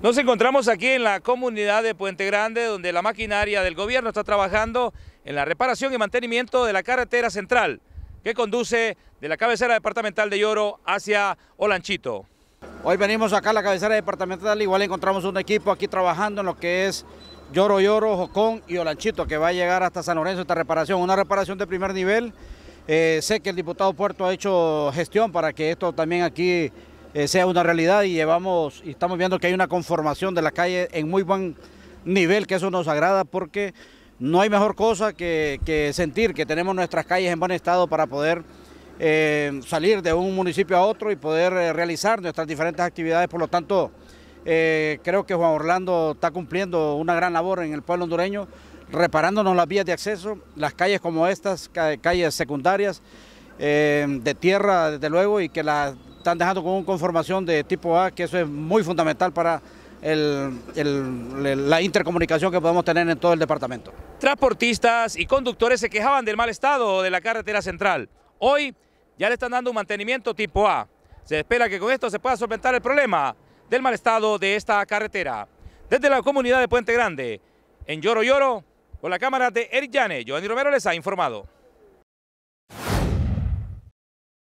Nos encontramos aquí en la comunidad de Puente Grande, donde la maquinaria del gobierno está trabajando en la reparación y mantenimiento de la carretera central que conduce de la cabecera departamental de Lloro hacia Olanchito. Hoy venimos acá a la cabecera departamental, igual encontramos un equipo aquí trabajando en lo que es Lloro Lloro, Jocón y Olanchito, que va a llegar hasta San Lorenzo esta reparación, una reparación de primer nivel. Eh, sé que el diputado Puerto ha hecho gestión para que esto también aquí eh, sea una realidad y llevamos y estamos viendo que hay una conformación de las calles... en muy buen nivel, que eso nos agrada porque no hay mejor cosa que, sentir que tenemos nuestras calles en buen estado para poder eh, salir de un municipio a otro y poder eh, realizar nuestras diferentes actividades. Por lo tanto, creo que Juan Orlando está cumpliendo una gran labor en el pueblo hondureño, reparándonos las vías de acceso, las calles como estas, calles secundarias. de tierra, desde luego, y que las están dejando con una conformación de tipo A, que eso es muy fundamental para la intercomunicación que podemos tener en todo el departamento. Transportistas y conductores se quejaban del mal estado de la carretera central. Hoy ya le están dando un mantenimiento tipo A. Se espera que con esto se pueda solventar el problema del mal estado de esta carretera. Desde la comunidad de Puente Grande, en Lloro Lloro, con la cámara de Eric Yane, Giovanni Romero les ha informado.